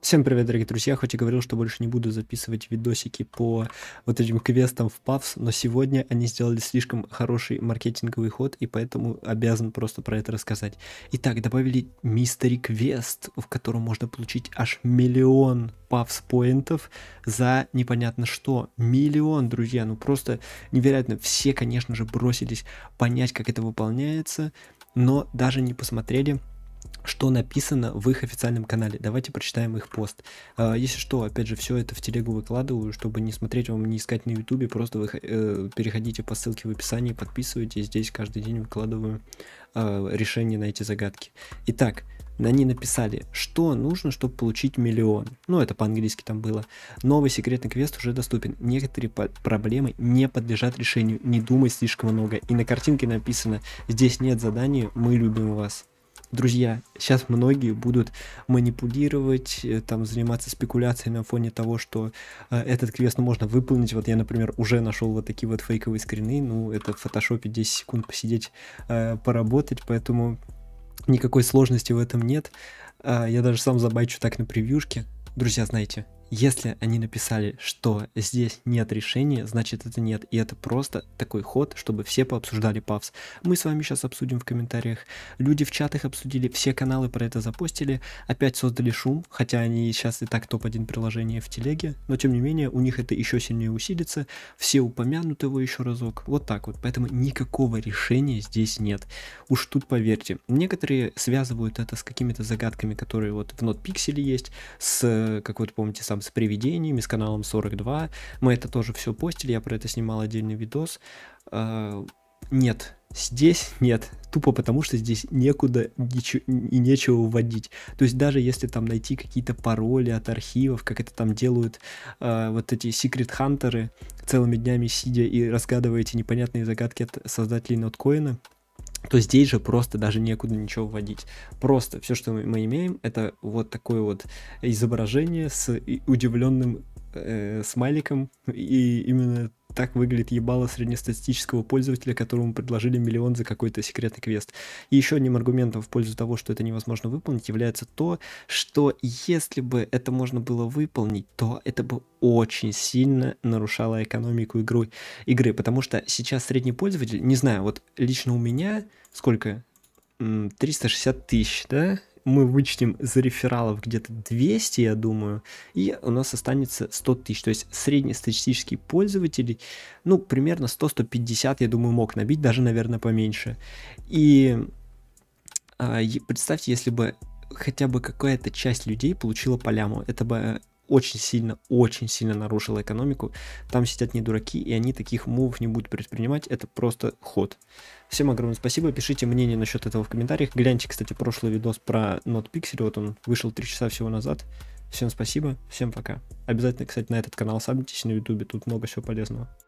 Всем привет, дорогие друзья, хоть и говорил, что больше не буду записывать видосики по вот этим квестам в Павс, но сегодня они сделали слишком хороший маркетинговый ход, и поэтому обязан просто про это рассказать. Итак, добавили мистери квест, в котором можно получить аж миллион Павс поинтов за непонятно что. Миллион, друзья, ну просто невероятно. Все, конечно же, бросились понять, как это выполняется, но даже не посмотрели что написано в их официальном канале. Давайте прочитаем их пост. А, если что, опять же, все это в телегу выкладываю, чтобы не смотреть вам, не искать на ютубе, просто вы, э, переходите по ссылке в описании, подписывайтесь, здесь каждый день выкладываю а, решение на эти загадки. Итак, они написали, что нужно, чтобы получить миллион. Ну, это по-английски там было. Новый секретный квест уже доступен. Некоторые по- проблемы не подлежат решению. Не думай слишком много. И на картинке написано, здесь нет заданий, мы любим вас друзья, сейчас многие будут манипулировать, э, там, заниматься спекуляциями на фоне того, что э, этот квест можно выполнить. Вот я, например, уже нашел вот такие вот фейковые скрины, ну, это в фотошопе 10 секунд посидеть, э, поработать, поэтому никакой сложности в этом нет. Э, я даже сам забайчу так на превьюшке. Друзья, знаете, если они написали, что здесь нет решения, значит это нет. И это просто такой ход, чтобы все пообсуждали пафс. Мы с вами сейчас обсудим в комментариях. Люди в чатах обсудили, все каналы про это запустили, Опять создали шум, хотя они сейчас и так топ-1 приложение в телеге. Но тем не менее, у них это еще сильнее усилится. Все упомянут его еще разок. Вот так вот. Поэтому никакого решения здесь нет. Уж тут поверьте. Некоторые связывают это с какими-то загадками, которые вот в NotPixel есть, с как вы помните, сам там с привидениями, с каналом 42. Мы это тоже все постили, я про это снимал отдельный видос. А, нет, здесь нет. Тупо потому, что здесь некуда ничего, и нечего вводить. То есть даже если там найти какие-то пароли от архивов, как это там делают э, вот эти секрет-хантеры, целыми днями сидя и эти непонятные загадки от создателей ноткоина, то здесь же просто даже некуда ничего вводить. Просто все, что мы имеем, это вот такое вот изображение с удивленным э, смайликом, и именно так выглядит ебало среднестатистического пользователя, которому предложили миллион за какой-то секретный квест. И еще одним аргументом в пользу того, что это невозможно выполнить, является то, что если бы это можно было выполнить, то это бы очень сильно нарушало экономику игры, игры потому что сейчас средний пользователь, не знаю, вот лично у меня сколько? 360 тысяч, да? мы вычтем за рефералов где-то 200, я думаю, и у нас останется 100 тысяч. То есть среднестатистический пользователь, ну, примерно 100-150, я думаю, мог набить, даже, наверное, поменьше. И а, представьте, если бы хотя бы какая-то часть людей получила по Это бы очень сильно, очень сильно нарушила экономику. Там сидят не дураки, и они таких мувов не будут предпринимать. Это просто ход. Всем огромное спасибо. Пишите мнение насчет этого в комментариях. Гляньте, кстати, прошлый видос про NotPixel. Вот он вышел 3 часа всего назад. Всем спасибо, всем пока. Обязательно, кстати, на этот канал сабнитесь на YouTube. тут много всего полезного.